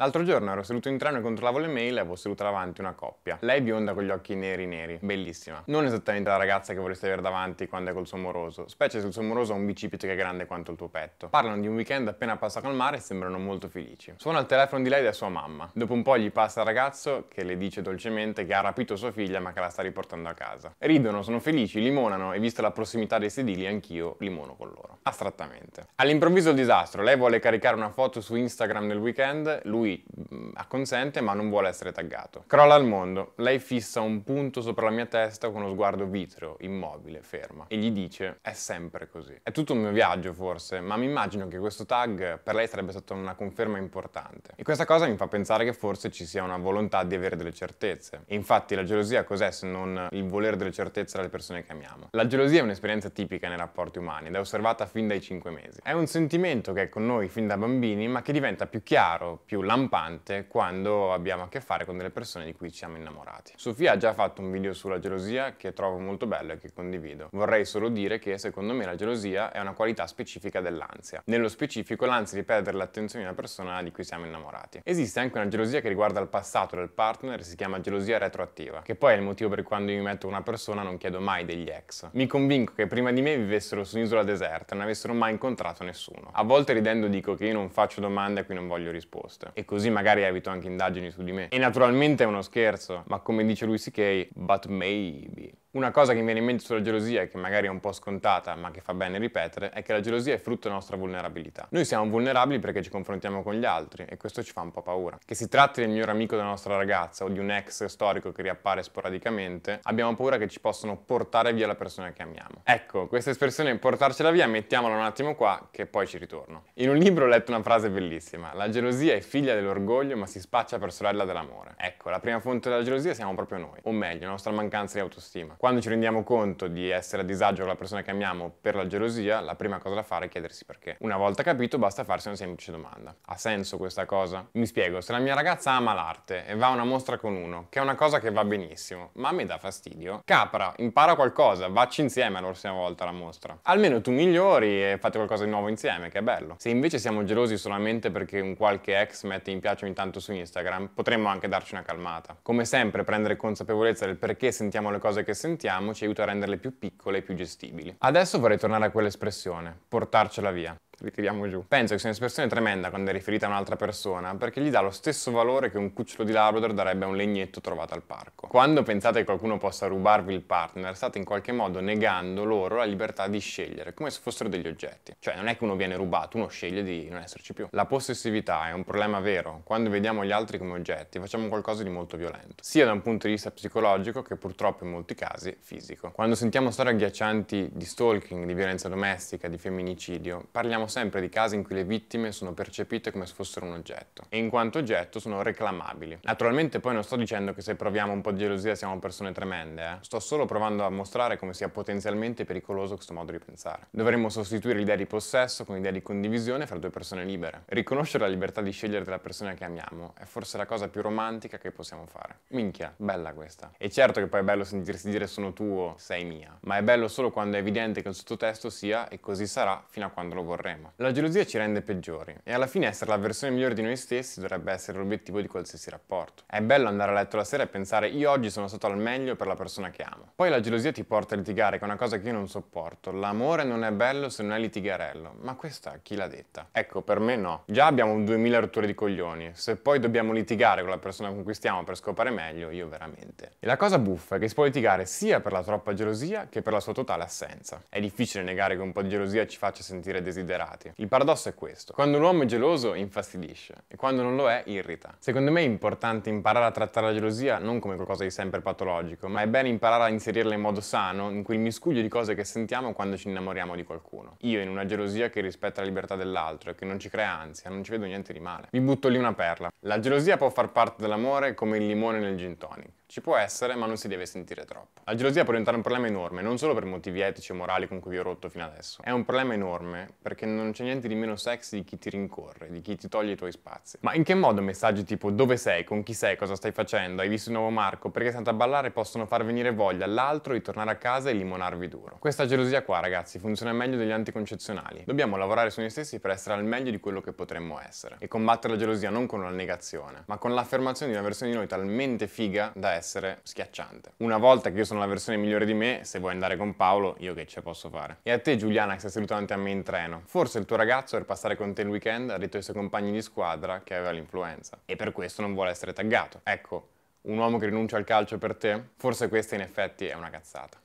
L'altro giorno ero seduto in treno e controllavo le mail e avevo seduta davanti una coppia. Lei bionda con gli occhi neri neri, bellissima. Non esattamente la ragazza che vorresti avere davanti quando è col suo moroso, specie se il suo moroso ha un bicipite che è grande quanto il tuo petto. Parlano di un weekend appena passato al mare e sembrano molto felici. Suona il telefono di lei da sua mamma. Dopo un po' gli passa il ragazzo che le dice dolcemente che ha rapito sua figlia ma che la sta riportando a casa. Ridono, sono felici, limonano e vista la prossimità dei sedili anch'io limono con loro. Astrattamente. All'improvviso il disastro, lei vuole caricare una foto su Instagram nel weekend, lui cui mm, acconsente ma non vuole essere taggato. Crolla al mondo, lei fissa un punto sopra la mia testa con uno sguardo vitreo, immobile, ferma, e gli dice è sempre così. È tutto un mio viaggio forse, ma mi immagino che questo tag per lei sarebbe stata una conferma importante. E questa cosa mi fa pensare che forse ci sia una volontà di avere delle certezze. E infatti la gelosia cos'è se non il volere delle certezze dalle persone che amiamo? La gelosia è un'esperienza tipica nei rapporti umani ed è osservata fin dai 5 mesi. È un sentimento che è con noi fin da bambini ma che diventa più chiaro, più lampante lampante quando abbiamo a che fare con delle persone di cui ci siamo innamorati. Sofia ha già fatto un video sulla gelosia che trovo molto bello e che condivido. Vorrei solo dire che secondo me la gelosia è una qualità specifica dell'ansia. Nello specifico l'ansia di perdere l'attenzione di una persona di cui siamo innamorati. Esiste anche una gelosia che riguarda il passato del partner, si chiama gelosia retroattiva, che poi è il motivo per cui quando io mi metto una persona non chiedo mai degli ex. Mi convinco che prima di me vivessero su un'isola deserta e non avessero mai incontrato nessuno. A volte ridendo dico che io non faccio domande a cui non voglio risposte. E così magari evito anche indagini su di me. E naturalmente è uno scherzo, ma come dice lui CK, but maybe. Una cosa che mi viene in mente sulla gelosia, che magari è un po' scontata, ma che fa bene ripetere, è che la gelosia è frutto della nostra vulnerabilità. Noi siamo vulnerabili perché ci confrontiamo con gli altri e questo ci fa un po' paura. Che si tratti del miglior amico della nostra ragazza o di un ex storico che riappare sporadicamente, abbiamo paura che ci possano portare via la persona che amiamo. Ecco, questa espressione portarcela via, mettiamola un attimo qua che poi ci ritorno. In un libro ho letto una frase bellissima: la gelosia è figlia dell'orgoglio, ma si spaccia per sorella dell'amore. Ecco, la prima fonte della gelosia siamo proprio noi, o meglio, la nostra mancanza di autostima. Quando ci rendiamo conto di essere a disagio con la persona che amiamo per la gelosia, la prima cosa da fare è chiedersi perché. Una volta capito, basta farsi una semplice domanda. Ha senso questa cosa? Mi spiego, se la mia ragazza ama l'arte e va a una mostra con uno, che è una cosa che va benissimo, ma mi dà fastidio, capra, impara qualcosa, vacci insieme la prossima volta alla mostra. Almeno tu migliori e fate qualcosa di nuovo insieme, che è bello. Se invece siamo gelosi solamente perché un qualche ex mette in piace ogni tanto su Instagram, potremmo anche darci una calmata. Come sempre, prendere consapevolezza del perché sentiamo le cose che sentiamo sentiamo ci aiuta a renderle più piccole e più gestibili. Adesso vorrei tornare a quell'espressione, portarcela via ritiriamo giù. Penso che sia un'espressione tremenda quando è riferita a un'altra persona, perché gli dà lo stesso valore che un cucciolo di Labrador darebbe a un legnetto trovato al parco. Quando pensate che qualcuno possa rubarvi il partner, state in qualche modo negando loro la libertà di scegliere, come se fossero degli oggetti. Cioè non è che uno viene rubato, uno sceglie di non esserci più. La possessività è un problema vero. Quando vediamo gli altri come oggetti, facciamo qualcosa di molto violento, sia da un punto di vista psicologico che purtroppo in molti casi fisico. Quando sentiamo storie agghiaccianti di stalking, di violenza domestica, di femminicidio, parliamo sempre di casi in cui le vittime sono percepite come se fossero un oggetto e in quanto oggetto sono reclamabili. Naturalmente poi non sto dicendo che se proviamo un po' di gelosia siamo persone tremende, eh? sto solo provando a mostrare come sia potenzialmente pericoloso questo modo di pensare. Dovremmo sostituire l'idea di possesso con l'idea di condivisione fra due persone libere. Riconoscere la libertà di scegliere della persona che amiamo è forse la cosa più romantica che possiamo fare. Minchia, bella questa. E certo che poi è bello sentirsi dire sono tuo, sei mia, ma è bello solo quando è evidente che il sottotesto sia e così sarà fino a quando lo vorremo estrema. La gelosia ci rende peggiori e alla fine essere la versione migliore di noi stessi dovrebbe essere l'obiettivo di qualsiasi rapporto. È bello andare a letto la sera e pensare io oggi sono stato al meglio per la persona che amo. Poi la gelosia ti porta a litigare, con una cosa che io non sopporto. L'amore non è bello se non è litigarello, ma questa chi l'ha detta? Ecco, per me no. Già abbiamo 2000 rotture di coglioni, se poi dobbiamo litigare con la persona con cui stiamo per scopare meglio, io veramente. E la cosa buffa è che si può litigare sia per la troppa gelosia che per la sua totale assenza. È difficile negare che un po' di gelosia ci faccia sentire desiderati innamorato. Il paradosso è questo. Quando un uomo è geloso infastidisce e quando non lo è irrita. Secondo me è importante imparare a trattare la gelosia non come qualcosa di sempre patologico, ma è bene imparare a inserirla in modo sano in quel miscuglio di cose che sentiamo quando ci innamoriamo di qualcuno. Io in una gelosia che rispetta la libertà dell'altro e che non ci crea ansia, non ci vedo niente di male. Vi butto lì una perla. La gelosia può far parte dell'amore come il limone nel gin tonic. Ci può essere, ma non si deve sentire troppo. La gelosia può diventare un problema enorme, non solo per motivi etici e morali con cui vi ho rotto fino adesso. È un problema enorme perché non c'è niente di meno sexy di chi ti rincorre, di chi ti toglie i tuoi spazi. Ma in che modo messaggi tipo dove sei, con chi sei, cosa stai facendo, hai visto il nuovo Marco, perché sei andato a ballare possono far venire voglia all'altro di tornare a casa e limonarvi duro. Questa gelosia qua, ragazzi, funziona meglio degli anticoncezionali. Dobbiamo lavorare su noi stessi per essere al meglio di quello che potremmo essere e combattere la gelosia non con una negazione, ma con l'affermazione di una versione di noi talmente figa da essere essere schiacciante. Una volta che io sono la versione migliore di me, se vuoi andare con Paolo, io che ce posso fare? E a te Giuliana che sei seduta davanti a me in treno. Forse il tuo ragazzo per passare con te il weekend ha detto ai suoi compagni di squadra che aveva l'influenza e per questo non vuole essere taggato. Ecco, un uomo che rinuncia al calcio per te? Forse questa in effetti è una cazzata.